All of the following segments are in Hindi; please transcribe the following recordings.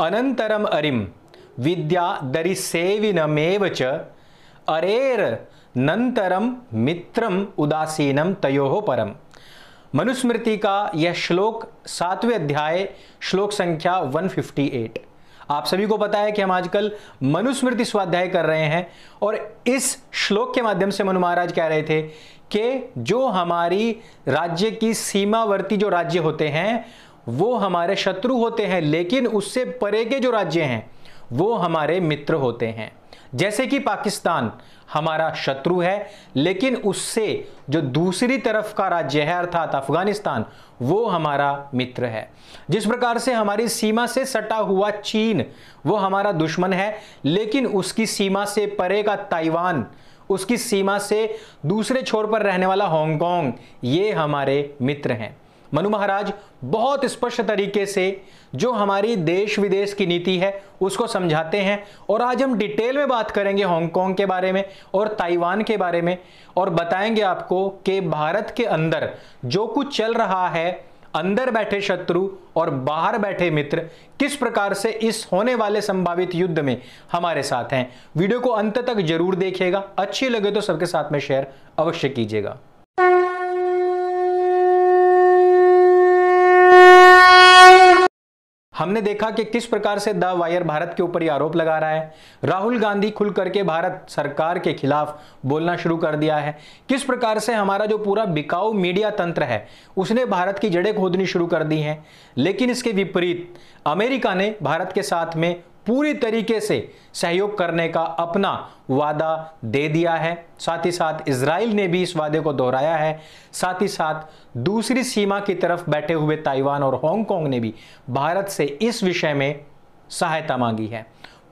अनंतरम अरिम विद्या दरिसेविनमेव च अरेर नंतरम मित्रम उदासीनम तयोहो परम मनुस्मृति का यह श्लोक सातवें अध्याय श्लोक संख्या 158 आप सभी को पता है कि हम आजकल मनुस्मृति स्वाध्याय कर रहे हैं और इस श्लोक के माध्यम से मनु महाराज कह रहे थे कि जो हमारी राज्य की सीमावर्ती जो राज्य होते हैं वो हमारे शत्रु होते हैं लेकिन उससे परे के जो राज्य हैं वो हमारे मित्र होते हैं जैसे कि पाकिस्तान हमारा शत्रु है लेकिन उससे जो दूसरी तरफ का राज्य है अर्थात अफगानिस्तान वो हमारा मित्र है जिस प्रकार से हमारी सीमा से सटा हुआ चीन वो हमारा दुश्मन है लेकिन उसकी सीमा से परे का ताइवान उसकी सीमा से दूसरे छोर पर रहने वाला हांगकांग ये हमारे मित्र हैं मनु महाराज बहुत स्पष्ट तरीके से जो हमारी देश विदेश की नीति है उसको समझाते हैं और आज हम डिटेल में बात करेंगे हांगकांग के बारे में और ताइवान के बारे में और बताएंगे आपको कि भारत के अंदर जो कुछ चल रहा है अंदर बैठे शत्रु और बाहर बैठे मित्र किस प्रकार से इस होने वाले संभावित युद्ध में हमारे साथ हैं वीडियो को अंत तक जरूर देखिएगा अच्छी लगे तो सबके साथ में शेयर अवश्य कीजिएगा हमने देखा कि किस प्रकार से द वायर भारत के ऊपर ही आरोप लगा रहा है राहुल गांधी खुल करके भारत सरकार के खिलाफ बोलना शुरू कर दिया है किस प्रकार से हमारा जो पूरा बिकाऊ मीडिया तंत्र है उसने भारत की जड़ें खोदनी शुरू कर दी हैं लेकिन इसके विपरीत अमेरिका ने भारत के साथ में पूरी तरीके से सहयोग करने का अपना वादा दे दिया है साथ ही साथ इसराइल ने भी इस वादे को दोहराया है साथ ही साथ दूसरी सीमा की तरफ बैठे हुए ताइवान और हांगकांग ने भी भारत से इस विषय में सहायता मांगी है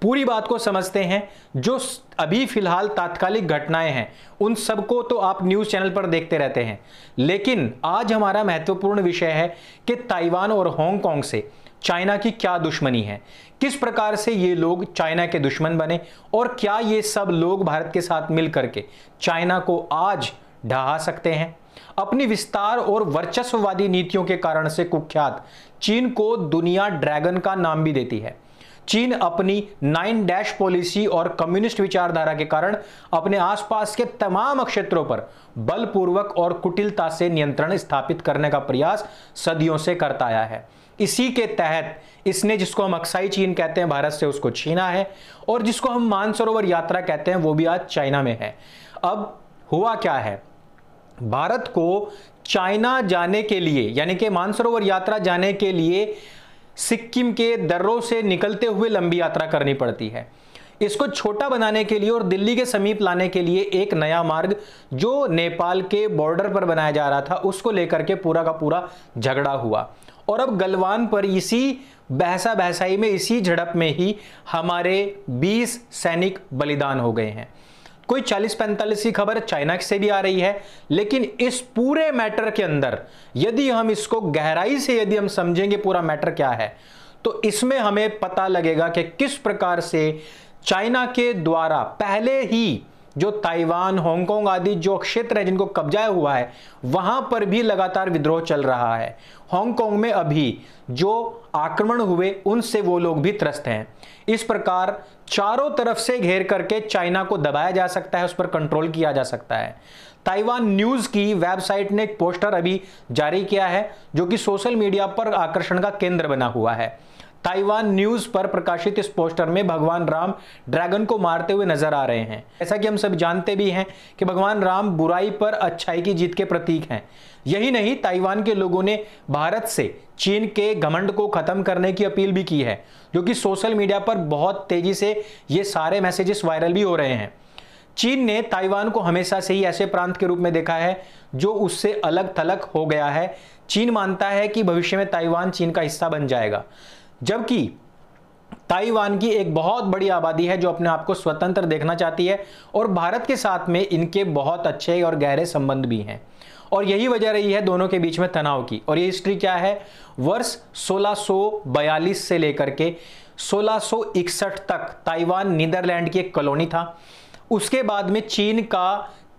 पूरी बात को समझते हैं जो अभी फिलहाल तात्कालिक घटनाएं हैं उन सबको तो आप न्यूज़ चैनल पर देखते रहते हैं लेकिन आज हमारा महत्वपूर्ण विषय है कि ताइवान और हांगकांग से चाइना की क्या दुश्मनी है किस प्रकार से ये लोग चाइना के दुश्मन बने और क्या ये सब लोग भारत के साथ मिल करके चाइना को आज ढहा सकते हैं अपनी विस्तार और वर्चस्ववादी नीतियों के कारण से कुख्यात चीन को दुनिया ड्रैगन का नाम भी देती है चीन अपनी नाइन डैश पॉलिसी और कम्युनिस्ट विचारधारा के कारण अपने आसपास के तमाम क्षेत्रों पर बलपूर्वक और कुटिलता से नियंत्रण स्थापित करने का प्रयास सदियों से करता आया है इसी के तहत इसने जिसको हम अक्साई चीन कहते हैं भारत से उसको छीना है और जिसको हम मानसरोवर यात्रा कहते हैं वो भी आज चाइना में है अब हुआ क्या है भारत को चाइना जाने के लिए यानी कि मानसरोवर यात्रा जाने के लिए सिक्किम के दर्रों से निकलते हुए लंबी यात्रा करनी पड़ती है इसको छोटा बनाने के लिए और दिल्ली के समीप लाने के लिए एक नया मार्ग जो नेपाल के बॉर्डर पर बनाया जा रहा था उसको लेकर के पूरा का पूरा झगड़ा हुआ और अब गलवान पर इसी बहसा बहसाई में इसी झड़प में ही हमारे 20 सैनिक बलिदान हो गए हैं कोई 40-45 की खबर चाइना से भी आ रही है लेकिन इस पूरे मैटर के अंदर यदि हम इसको गहराई से यदि हम समझेंगे पूरा मैटर क्या है तो इसमें हमें पता लगेगा कि किस प्रकार से चाइना के द्वारा पहले ही जो ताइवान हांगकांग आदि जो क्षेत्र है जिनको कब्जा हुआ है वहां पर भी लगातार विद्रोह चल रहा है हांगकांग में अभी जो आक्रमण हुए उनसे वो लोग भी त्रस्त हैं इस प्रकार चारों तरफ से घेर करके चाइना को दबाया जा सकता है उस पर कंट्रोल किया जा सकता है ताइवान न्यूज़ की वेबसाइट ने एक पोस्टर अभी जारी किया है जो कि सोशल मीडिया पर आकर्षण का केंद्र बना हुआ है ताइवान न्यूज पर प्रकाशित इस पोस्टर में भगवान राम ड्रैगन को मारते हुए नजर आ रहे हैं ऐसा कि हम सब जानते भी हैं कि भगवान राम बुराई पर अच्छाई की जीत के प्रतीक हैं यही नहीं ताइवान के लोगों ने भारत से चीन के घमंड को खत्म करने की अपील भी की है जो कि सोशल मीडिया पर बहुत तेजी से ये सारे मैसेजेस वायरल भी हो रहे हैं चीन ने ताइवान को हमेशा से ही ऐसे प्रांत के रूप में देखा है जो उससे अलग थलग हो गया है चीन मानता है कि भविष्य में ताइवान चीन का हिस्सा बन जाएगा जबकि ताइवान की एक बहुत बड़ी आबादी है जो अपने आप को स्वतंत्र देखना चाहती है और भारत के साथ में इनके बहुत अच्छे और गहरे संबंध भी हैं और यही वजह रही है दोनों के बीच में तनाव की और ये हिस्ट्री क्या है वर्ष 1642 से लेकर के 1661 तक ताइवान नीदरलैंड की एक कॉलोनी था उसके बाद में चीन का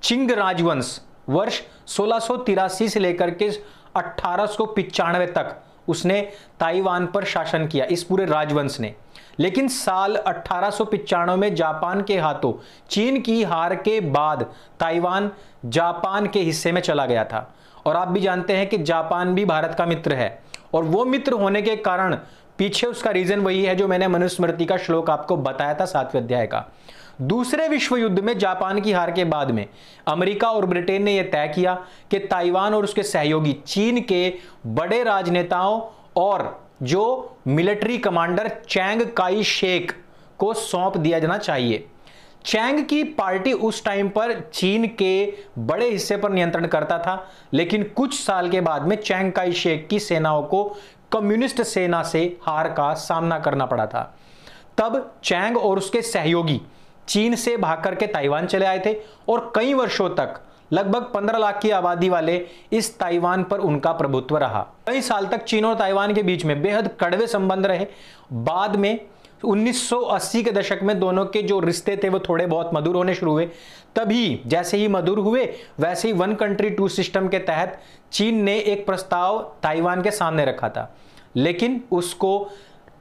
चिंग राजवंश वर्ष सोलह से लेकर के अट्ठारह तक उसने ताइवान पर शासन किया इस पूरे राजवंश ने लेकिन साल अठारह में जापान के हाथों चीन की हार के बाद ताइवान जापान के हिस्से में चला गया था और आप भी जानते हैं कि जापान भी भारत का मित्र है और वो मित्र होने के कारण पीछे उसका रीजन वही है जो मैंने मनुस्मृति का श्लोक आपको बताया था सातवें अध्याय का दूसरे विश्व युद्ध में जापान की हार के बाद में अमेरिका और ब्रिटेन ने यह तय किया कि ताइवान और उसके सहयोगी चीन के बड़े राजनेताओं और जो मिलिट्री कमांडर चैंग काई शेख को सौंप दिया जाना चाहिए चैंग की पार्टी उस टाइम पर चीन के बड़े हिस्से पर नियंत्रण करता था लेकिन कुछ साल के बाद में चैंग काई शेख की सेनाओं को कम्युनिस्ट सेना से हार का सामना करना पड़ा था तब चैंग और उसके सहयोगी चीन से भाग करके ताइवान चले आए थे और कई वर्षों तक लगभग 15 लाख की आबादी वाले इस ताइवान पर उनका प्रभुत्व रहा कई साल तक चीन और ताइवान के बीच में बेहद कड़वे संबंध रहे बाद में 1980 के दशक में दोनों के जो रिश्ते थे वो थोड़े बहुत मधुर होने शुरू हुए तभी जैसे ही मधुर हुए वैसे ही वन कंट्री टू सिस्टम के तहत चीन ने एक प्रस्ताव ताइवान के सामने रखा था लेकिन उसको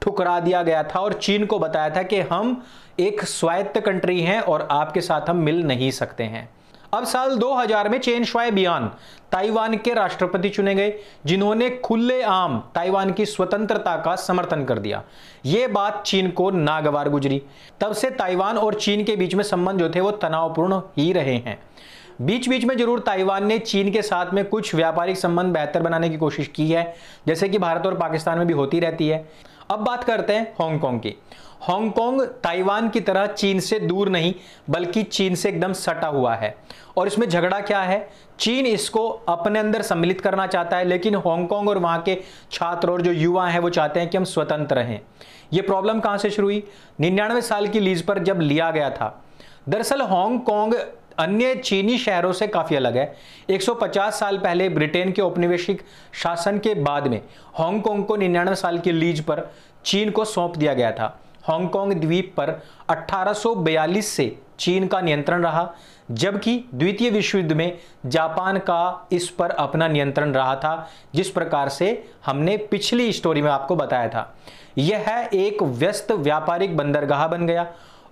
ठुकरा दिया गया था और चीन को बताया था कि हम एक स्वायत्त कंट्री हैं और आपके साथ हम मिल नहीं सकते हैं अब साल 2000 में चेन श्वाई बियान ताइवान के राष्ट्रपति चुने गए जिन्होंने आम ताइवान की स्वतंत्रता का समर्थन कर दिया ये बात चीन को नागवार गुजरी तब से ताइवान और चीन के बीच में संबंध जो थे वो तनावपूर्ण ही रहे हैं बीच बीच में जरूर ताइवान ने चीन के साथ में कुछ व्यापारिक संबंध बेहतर बनाने की कोशिश की है जैसे कि भारत और पाकिस्तान में भी होती रहती है अब बात करते हैं हांगकांग की हांगकांग ताइवान की तरह चीन से दूर नहीं बल्कि चीन से एकदम सटा हुआ है और इसमें झगड़ा क्या है चीन इसको अपने अंदर सम्मिलित करना चाहता है लेकिन हांगकांग और वहां के छात्र और जो युवा हैं वो चाहते हैं कि हम स्वतंत्र रहें ये प्रॉब्लम कहां से शुरू हुई निन्यानवे साल की लीज पर जब लिया गया था दरअसल हांगकांग अन्य चीनी शहरों से काफ़ी अलग है 150 साल पहले ब्रिटेन के औपनिवेशिक शासन के बाद में हांगकांग को निन्यानवे साल की लीज पर चीन को सौंप दिया गया था हांगकांग द्वीप पर 1842 से चीन का नियंत्रण रहा जबकि द्वितीय विश्व युद्ध में जापान का इस पर अपना नियंत्रण रहा था जिस प्रकार से हमने पिछली स्टोरी में आपको बताया था यह एक व्यस्त व्यापारिक बंदरगाह बन गया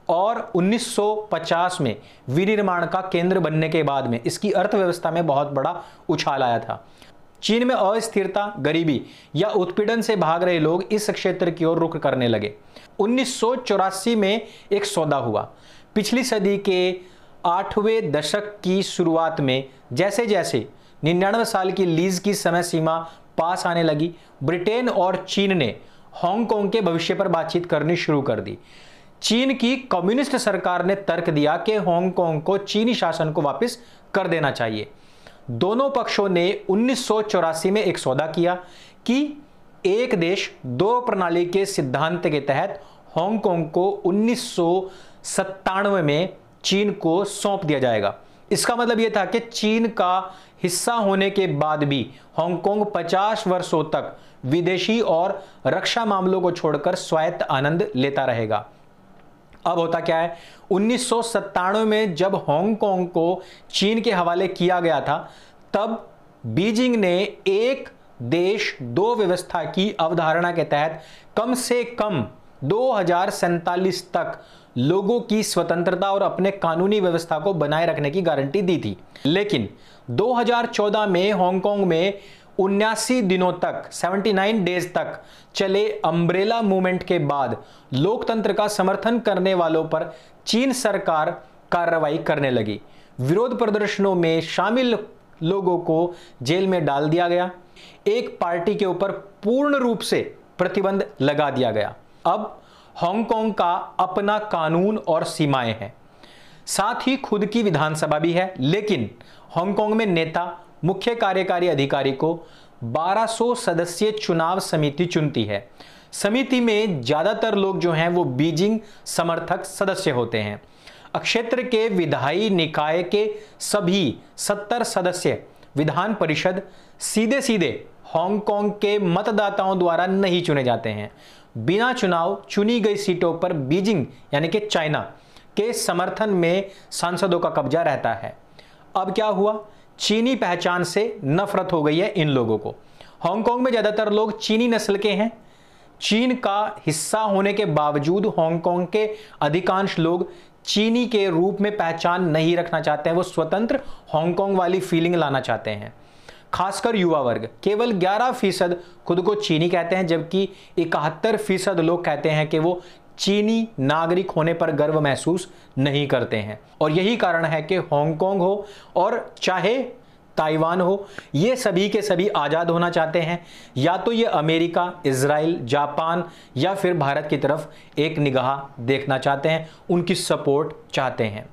और 1950 में विनिर्माण का केंद्र बनने के बाद में इसकी अर्थव्यवस्था में बहुत बड़ा उछाल आया था चीन में अस्थिरता गरीबी या उत्पीड़न से भाग रहे लोग इस क्षेत्र की ओर रुख करने लगे उन्नीस में एक सौदा हुआ पिछली सदी के आठवें दशक की शुरुआत में जैसे जैसे निन्यानवे साल की लीज की समय सीमा पास आने लगी ब्रिटेन और चीन ने हांगकांग के भविष्य पर बातचीत करनी शुरू कर दी चीन की कम्युनिस्ट सरकार ने तर्क दिया कि हांगकांग को चीनी शासन को वापस कर देना चाहिए दोनों पक्षों ने उन्नीस में एक सौदा किया कि एक देश दो प्रणाली के सिद्धांत के तहत हांगकांग को उन्नीस में चीन को सौंप दिया जाएगा इसका मतलब यह था कि चीन का हिस्सा होने के बाद भी हांगकांग 50 वर्षों तक विदेशी और रक्षा मामलों को छोड़कर स्वायत्त आनंद लेता रहेगा अब होता क्या है उन्नीस में जब हांगकांग को चीन के हवाले किया गया था तब बीजिंग ने एक देश दो व्यवस्था की अवधारणा के तहत कम से कम दो तक लोगों की स्वतंत्रता और अपने कानूनी व्यवस्था को बनाए रखने की गारंटी दी थी लेकिन 2014 में हांगकांग में उन्यासी दिनों तक 79 डेज तक चले अम्ब्रेला मूवमेंट के बाद लोकतंत्र का समर्थन करने वालों पर चीन सरकार कार्रवाई करने लगी विरोध प्रदर्शनों में शामिल लोगों को जेल में डाल दिया गया एक पार्टी के ऊपर पूर्ण रूप से प्रतिबंध लगा दिया गया अब हांगकांग का अपना कानून और सीमाएं हैं साथ ही खुद की विधानसभा भी है लेकिन हांगकांग में नेता मुख्य कार्यकारी अधिकारी को 1200 सदस्यीय चुनाव समिति चुनती है समिति में ज़्यादातर लोग जो हैं वो बीजिंग समर्थक सदस्य होते हैं क्षेत्र के विधायी निकाय के सभी 70 सदस्य विधान परिषद सीधे सीधे हांगकांग के मतदाताओं द्वारा नहीं चुने जाते हैं बिना चुनाव चुनी गई सीटों पर बीजिंग यानी कि चाइना के समर्थन में सांसदों का कब्जा रहता है अब क्या हुआ चीनी पहचान से नफरत हो गई है इन लोगों को हांगकांग में ज़्यादातर लोग चीनी नस्ल के हैं चीन का हिस्सा होने के बावजूद हांगकांग के अधिकांश लोग चीनी के रूप में पहचान नहीं रखना चाहते हैं वो स्वतंत्र हांगकांग वाली फीलिंग लाना चाहते हैं खासकर युवा वर्ग केवल 11 फीसद खुद को चीनी कहते हैं जबकि इकहत्तर फीसद लोग कहते हैं कि वो चीनी नागरिक होने पर गर्व महसूस नहीं करते हैं और यही कारण है कि हांगकांग हो और चाहे ताइवान हो ये सभी के सभी आज़ाद होना चाहते हैं या तो ये अमेरिका इसराइल जापान या फिर भारत की तरफ एक निगाह देखना चाहते हैं उनकी सपोर्ट चाहते हैं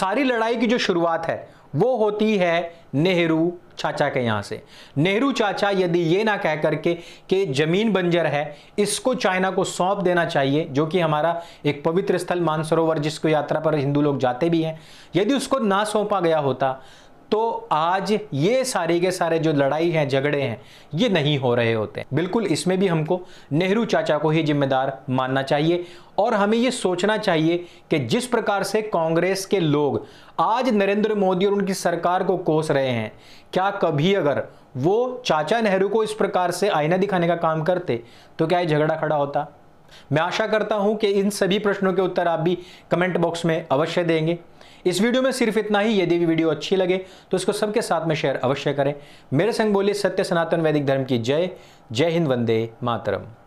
सारी लड़ाई की जो शुरुआत है वो होती है नेहरू चाचा के यहां से नेहरू चाचा यदि ये ना कह करके कि जमीन बंजर है इसको चाइना को सौंप देना चाहिए जो कि हमारा एक पवित्र स्थल मानसरोवर जिसको यात्रा पर हिंदू लोग जाते भी हैं यदि उसको ना सौंपा गया होता तो आज ये सारे के सारे जो लड़ाई हैं झगड़े हैं ये नहीं हो रहे होते बिल्कुल इसमें भी हमको नेहरू चाचा को ही जिम्मेदार मानना चाहिए और हमें ये सोचना चाहिए कि जिस प्रकार से कांग्रेस के लोग आज नरेंद्र मोदी और उनकी सरकार को कोस रहे हैं क्या कभी अगर वो चाचा नेहरू को इस प्रकार से आईना दिखाने का काम करते तो क्या ये झगड़ा खड़ा होता मैं आशा करता हूं कि इन सभी प्रश्नों के उत्तर आप भी कमेंट बॉक्स में अवश्य देंगे इस वीडियो में सिर्फ इतना ही यदि वीडियो अच्छी लगे तो इसको सबके साथ में शेयर अवश्य करें मेरे संग बोलिए सत्य सनातन वैदिक धर्म की जय जय हिंद वंदे मातरम